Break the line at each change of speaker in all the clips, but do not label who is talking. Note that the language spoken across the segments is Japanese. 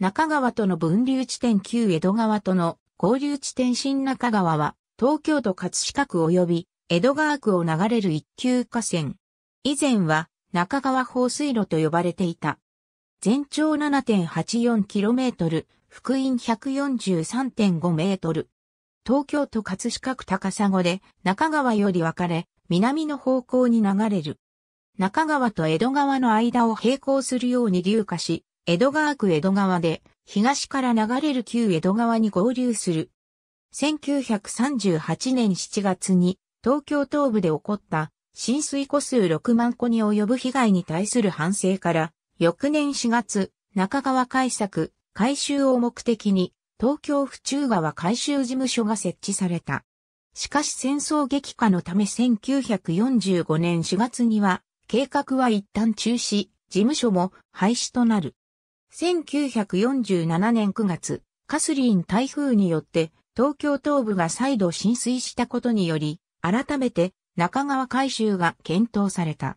中川との分流地点旧江戸川との合流地点新中川は、東京都葛飾区及び江戸川区を流れる一級河川。以前は中川放水路と呼ばれていた。全長 7.84km、福音 143.5m。東京都葛飾区高砂で中川より分かれ、南の方向に流れる。中川と江戸川の間を並行するように流下し、江戸川区江戸川で、東から流れる旧江戸川に合流する。1938年7月に、東京東部で起こった、浸水戸数6万戸に及ぶ被害に対する反省から、翌年4月、中川改作、改修を目的に、東京府中川改修事務所が設置された。しかし戦争激化のため1945年4月には、計画は一旦中止、事務所も廃止となる。1947年9月、カスリーン台風によって東京東部が再度浸水したことにより、改めて中川改修が検討された。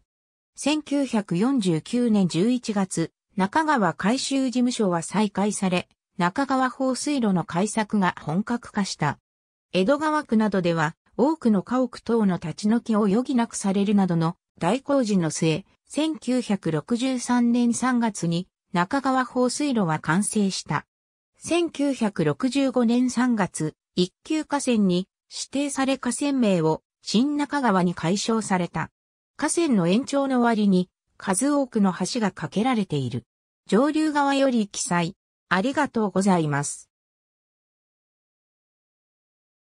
1949年11月、中川改修事務所は再開され、中川放水路の開作が本格化した。江戸川区などでは、多くの家屋等の立ち退きを余儀なくされるなどの大工事の末、1963年3月に中川放水路は完成した。1965年3月、一級河川に指定され河川名を新中川に解消された。河川の延長の割に数多くの橋が架けられている。上流側より記載。ありがとうございます。